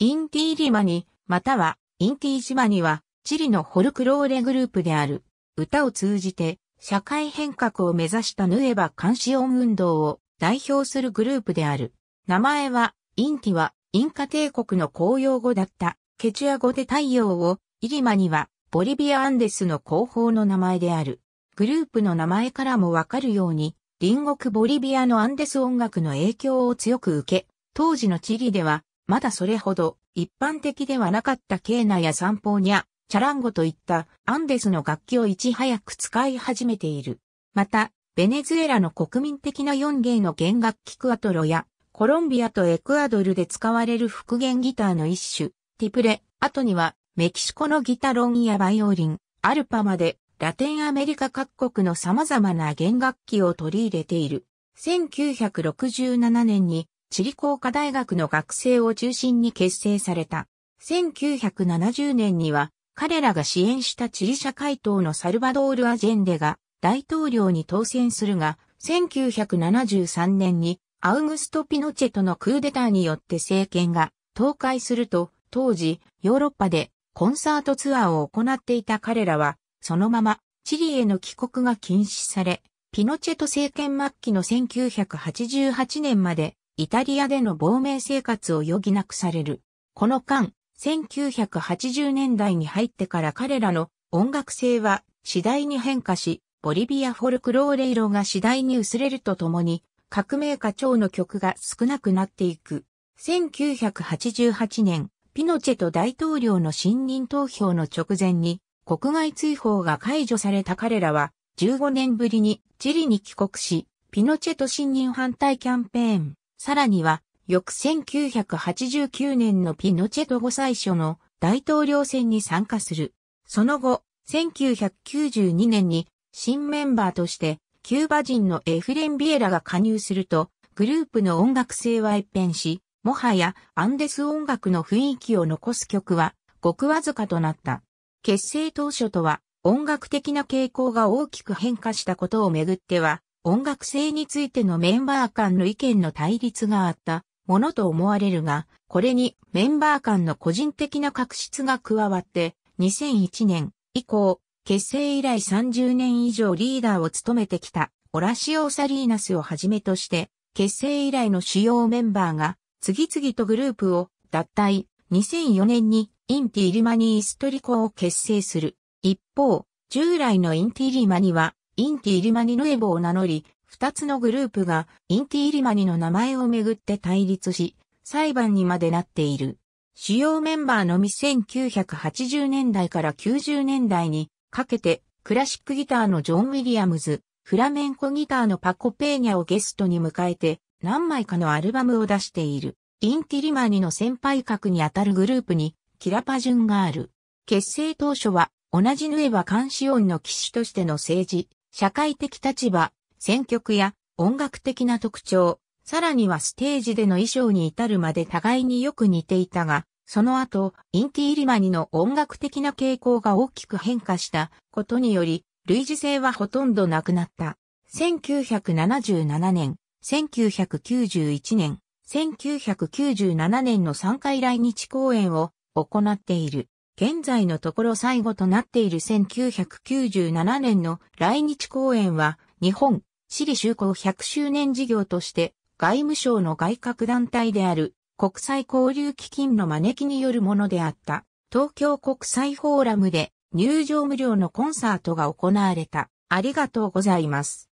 インティーリマニ、またはインティージマニは、チリのホルクローレグループである。歌を通じて、社会変革を目指したヌエバ・監視音運動を代表するグループである。名前は、インティは、インカ帝国の公用語だったケチュア語で太陽を、イリマニは、ボリビア・アンデスの後方の名前である。グループの名前からもわかるように、隣国ボリビアのアンデス音楽の影響を強く受け、当時のチリではまだそれほど一般的ではなかったケーナやサンポーニャ、チャランゴといったアンデスの楽器をいち早く使い始めている。また、ベネズエラの国民的な4芸の弦楽器クアトロや、コロンビアとエクアドルで使われる復元ギターの一種、ティプレ、後にはメキシコのギタロンやバイオリン、アルパまで、ラテンアメリカ各国の様々な弦楽器を取り入れている。1967年にチリ工科大学の学生を中心に結成された。1970年には彼らが支援したチリ社会党のサルバドール・アジェンデが大統領に当選するが、1973年にアウグスト・ピノチェとのクーデターによって政権が倒壊すると、当時ヨーロッパでコンサートツアーを行っていた彼らは、そのままチリへの帰国が禁止され、ピノチェと政権末期の1988年までイタリアでの亡命生活を余儀なくされる。この間、1980年代に入ってから彼らの音楽性は次第に変化し、ボリビアフォルクローレイロが次第に薄れるとともに、革命家長の曲が少なくなっていく。1988年、ピノチェと大統領の信任投票の直前に、国外追放が解除された彼らは、15年ぶりにチリに帰国し、ピノチェと信任反対キャンペーン、さらには、翌1989年のピノチェト後最初の大統領選に参加する。その後、1992年に新メンバーとしてキューバ人のエフレン・ビエラが加入すると、グループの音楽性は一変し、もはやアンデス音楽の雰囲気を残す曲はごくわずかとなった。結成当初とは音楽的な傾向が大きく変化したことをめぐっては、音楽性についてのメンバー間の意見の対立があったものと思われるが、これにメンバー間の個人的な確執が加わって、2001年以降、結成以来30年以上リーダーを務めてきたオラシオ・サリーナスをはじめとして、結成以来の主要メンバーが次々とグループを脱退、2004年にインティリマニーストリコを結成する。一方、従来のインティリマニはインティ・リマニ・ヌエボを名乗り、二つのグループがインティ・リマニの名前をめぐって対立し、裁判にまでなっている。主要メンバーのみ1980年代から90年代にかけてクラシックギターのジョン・ウィリアムズ、フラメンコギターのパコ・ペーニャをゲストに迎えて何枚かのアルバムを出している。インティリマニの先輩格にあたるグループにキラパジュンがある。結成当初は同じヌエバ監視音の騎士としての政治、社会的立場、選曲や音楽的な特徴、さらにはステージでの衣装に至るまで互いによく似ていたが、その後、インティ・イリマニの音楽的な傾向が大きく変化したことにより、類似性はほとんどなくなった。1977年、1991年、1997年の3回来日公演を行っている。現在のところ最後となっている1997年の来日公演は、日本、私利就航100周年事業として、外務省の外郭団体である国際交流基金の招きによるものであった。東京国際フォーラムで入場無料のコンサートが行われた。ありがとうございます。